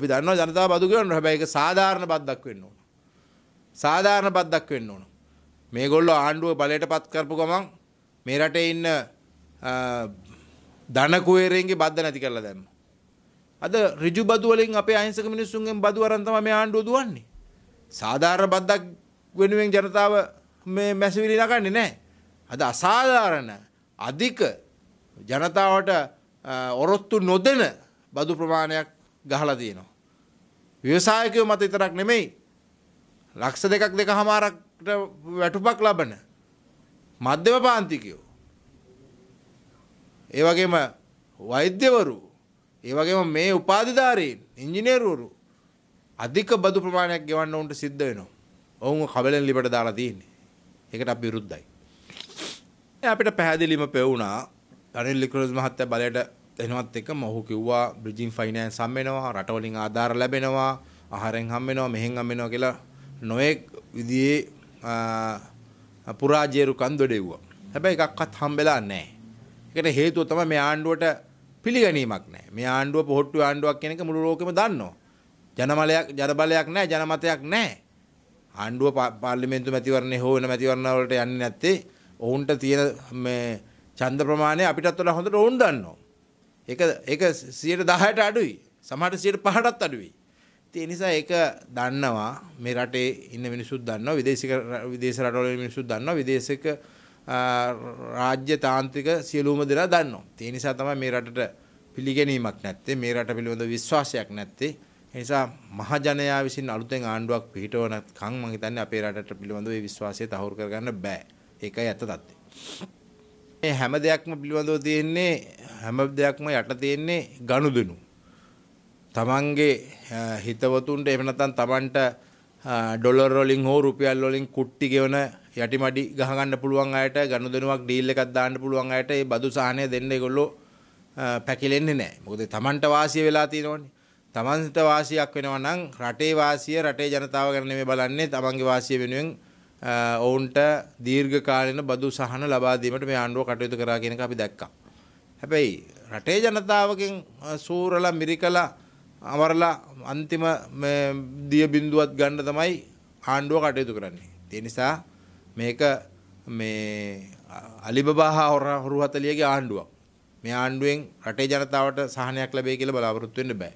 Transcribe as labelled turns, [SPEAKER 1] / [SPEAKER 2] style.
[SPEAKER 1] අපි දන්නවා ජනතා බදු ගෙවන්න හැබැයි ඒක සාධාරණ බද්දක් වෙන්න ඕන. සාධාරණ බද්දක් වෙන්න ඕන. මේගොල්ලෝ ආණ්ඩුව බලයටපත් කරපු ගමන් මේ රටේ ඉන්න ධන කුවේරයන්ගේ බද්ද නැති කරලා දැම්මා. අද ඍජු බදු වලින් අපේ අහිංසක මිනිස්සුන්ගෙන් බදු අරන් තමයි මේ ආණ්ඩුව දුවන්නේ. සාධාරණ බද්දක් වෙනුවෙන් ජනතාව මේ මැසිවිලි නගන්නේ නැහැ. අද අසාධාරණ අධික ජනතාවට ඔරොත්තු නොදෙන බදු ප්‍රමාණයක් ගහලා තියෙනවා. ව්‍යවසායකයෝ මත විතරක් නෙමෙයි ලක්ෂ දෙකක් දෙක හමාරක්ට වැටුපක් ලබන මධ්‍යම පාන්තිකයෝ ඒ වගේම වෛද්‍යවරු ඒ වගේම මේ උපාධිධාරීන් ඉංජිනේරුවරු අධික බදු ප්‍රමාණයක් ගෙවන්න උන්ට සිද්ධ වෙනවා. ඔවුන් කබලෙන් ලිපට දාලා තියෙන්නේ. ඒකට අපි විරුද්ධයි. අපිට පැහැදිලිම පෙවුණා අනිල් වික්‍රම මහත්තයා බලයට එනවත් එකම ඔහු කිව්වා බ්‍රිජින් ෆයිනෑන්ස් හම්බෙනවා රටවලින් ආධාර ලැබෙනවා ආහාරෙන් හම්බෙනවා මෙහෙන් හම්බෙනවා කියලා නොඑක් විදිහේ පුරාජේරු කන්දොඩෙව්වා. හැබැයි එකක්වත් හම්බෙලා නැහැ. ඒකට හේතුව තමයි මේ ආණ්ඩුවට පිළිගැනීමක් නැහැ. මේ ආණ්ඩුව පොහොට්ටු ආණ්ඩුවක් කියන එක මුළු ලෝකෙම දන්නවා. ජනමලයක් ජනබලයක් නැහැ, ජනමතයක් නැහැ. ආණ්ඩුව පාර්ලිමේන්තු මැතිවරණේ හෝ වෙන මැතිවරණ වලට යන්නේ නැත්තේ ඔවුන්ට තියෙන මේ ඡන්ද ප්‍රමාණය අපිටත් වඩා හොඳට ඔවුන් දන්නවා. ඒක ඒක 110ට අඩුයි. සමහරට 105ටත් අඩුයි. ඒ නිසා ඒක දන්නවා මේ රටේ ඉන්න මිනිස්සුත් දන්නවා විදේශික විදේශ රටවල මිනිස්සුත් දන්නවා විදේශික රාජ්‍ය තාන්ත්‍රික සියලුම දෙනා දන්නවා. ඒ නිසා තමයි මේ රටට පිළිගැනීමක් නැත්තේ මේ රට පිළිබඳ විශ්වාසයක් නැත්තේ. ඒ නිසා මහජනයා විසින් අලුතෙන් ආණ්ඩුවක් පිහිටවන කන් මම හිතන්නේ අපේ රටට පිළිබඳව මේ විශ්වාසය තහවුරු කරගන්න බෑ. ඒකයි ඇත්ත தත්ත්වය. මේ හැම දෙයක්ම පිළිබඳව තියෙන්නේ හැම දෙයක්ම යට තියෙන්නේ ගනුදෙනු. තමන්ගේ හිතවතුන්ට එහෙම නැත්නම් තමන්ට ඩොලර් වලින් හෝ රුපියල් වලින් කුට්ටි ගෙවන යටිමඩි ගහ ගන්න පුළුවන් අයට ගනුදෙනුවක් ඩීල් එකක් දාන්න පුළුවන් අයට මේ බදු සාහනය දෙන්න ඒගොල්ලෝ පැකිලෙන්නේ නැහැ. මොකද තමන්ට වාසිය වෙලා තියෙනවනේ. තමන්ට වාසියක් වෙනවා නම් රටේ වාසිය රටේ ජනතාව ගැන නෙමෙයි බලන්නේ තමන්ගේ වාසිය වෙනුවෙන් ඔවුන්ට දීර්ඝ කාලීන බදු සහන ලබා දීමට මේ ආණ්ඩුව කටයුතු කරා කියන එක අපි දැක්කා. හැබැයි රටේ ජනතාවකින් සූරලා මිරිකලා අමරලා අන්තිම දිය බින්දුවත් ගන්න තමයි ආණ්ඩුව කටයුතු කරන්නේ. ඒ නිසා මේක මේ අලිබබා හා හොරු හතලියගේ ආණ්ඩුවක්. මේ ආණ්ඩුවෙන් රටේ ජනතාවට සහනයක් ලැබෙයි කියලා බලාපොරොත්තු වෙන්න බෑ.